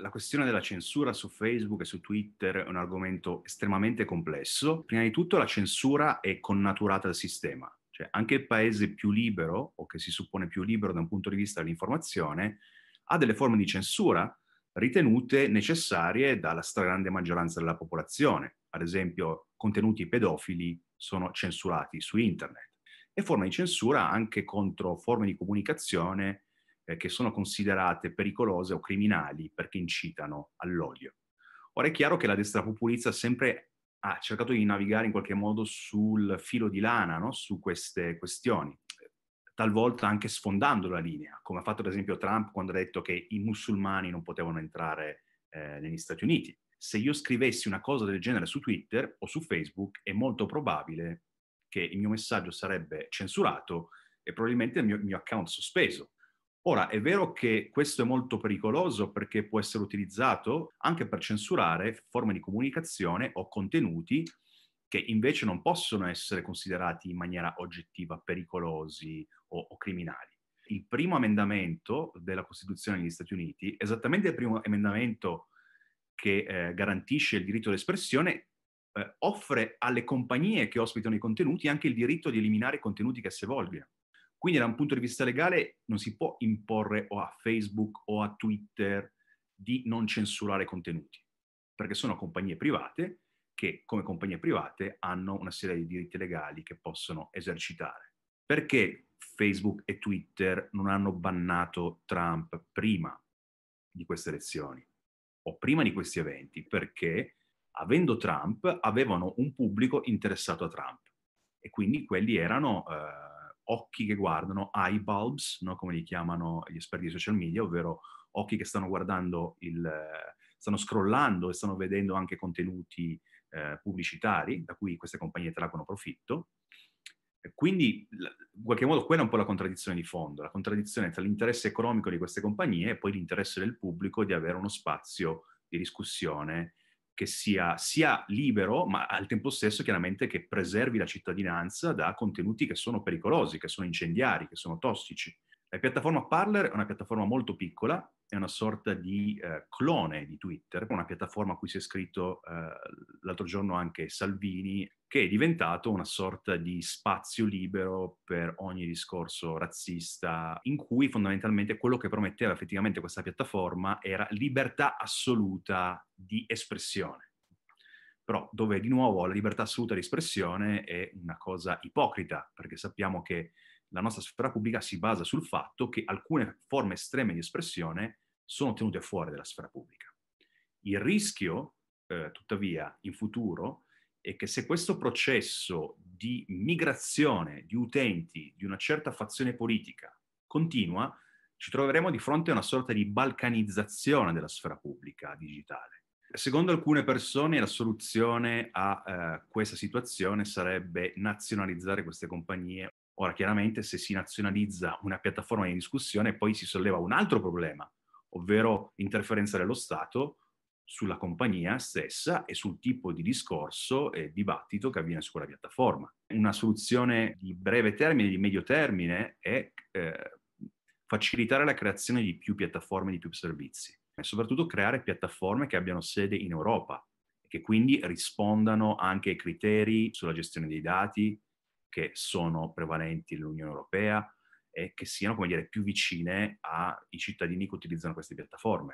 la questione della censura su Facebook e su Twitter è un argomento estremamente complesso. Prima di tutto la censura è connaturata al sistema, cioè anche il paese più libero o che si suppone più libero da un punto di vista dell'informazione ha delle forme di censura ritenute necessarie dalla stragrande maggioranza della popolazione. Ad esempio, contenuti pedofili sono censurati su internet e forme di censura anche contro forme di comunicazione eh, che sono considerate pericolose o criminali perché incitano all'odio. Ora è chiaro che la destra populista sempre ha cercato di navigare in qualche modo sul filo di lana, no? su queste questioni, talvolta anche sfondando la linea, come ha fatto ad esempio Trump quando ha detto che i musulmani non potevano entrare eh, negli Stati Uniti. Se io scrivessi una cosa del genere su Twitter o su Facebook è molto probabile che il mio messaggio sarebbe censurato e probabilmente il mio, il mio account sospeso. Ora, è vero che questo è molto pericoloso perché può essere utilizzato anche per censurare forme di comunicazione o contenuti che invece non possono essere considerati in maniera oggettiva pericolosi o, o criminali. Il primo emendamento della Costituzione degli Stati Uniti, esattamente il primo emendamento che eh, garantisce il diritto all'espressione, eh, offre alle compagnie che ospitano i contenuti anche il diritto di eliminare i contenuti che si vogliono. Quindi da un punto di vista legale non si può imporre o a Facebook o a Twitter di non censurare contenuti, perché sono compagnie private che come compagnie private hanno una serie di diritti legali che possono esercitare. Perché Facebook e Twitter non hanno bannato Trump prima di queste elezioni o prima di questi eventi? Perché avendo Trump avevano un pubblico interessato a Trump e quindi quelli erano... Eh, occhi che guardano, eye bulbs, no? come li chiamano gli esperti di social media, ovvero occhi che stanno guardando il, stanno scrollando e stanno vedendo anche contenuti eh, pubblicitari, da cui queste compagnie traggono profitto. Quindi, in qualche modo, quella è un po' la contraddizione di fondo, la contraddizione tra l'interesse economico di queste compagnie e poi l'interesse del pubblico di avere uno spazio di discussione che sia, sia libero, ma al tempo stesso chiaramente che preservi la cittadinanza da contenuti che sono pericolosi, che sono incendiari, che sono tossici. La piattaforma Parler è una piattaforma molto piccola, è una sorta di eh, clone di Twitter, una piattaforma a cui si è scritto eh, l'altro giorno anche Salvini, che è diventato una sorta di spazio libero per ogni discorso razzista, in cui fondamentalmente quello che prometteva effettivamente questa piattaforma era libertà assoluta di espressione. Però dove di nuovo la libertà assoluta di espressione è una cosa ipocrita, perché sappiamo che la nostra sfera pubblica si basa sul fatto che alcune forme estreme di espressione sono tenute fuori dalla sfera pubblica. Il rischio, eh, tuttavia, in futuro è che se questo processo di migrazione di utenti di una certa fazione politica continua, ci troveremo di fronte a una sorta di balcanizzazione della sfera pubblica digitale. Secondo alcune persone la soluzione a eh, questa situazione sarebbe nazionalizzare queste compagnie Ora, chiaramente, se si nazionalizza una piattaforma di discussione, poi si solleva un altro problema, ovvero interferenza dello Stato sulla compagnia stessa e sul tipo di discorso e dibattito che avviene su quella piattaforma. Una soluzione di breve termine, di medio termine, è eh, facilitare la creazione di più piattaforme, di più servizi, e soprattutto creare piattaforme che abbiano sede in Europa, che quindi rispondano anche ai criteri sulla gestione dei dati, che sono prevalenti nell'Unione Europea e che siano, come dire, più vicine ai cittadini che utilizzano queste piattaforme.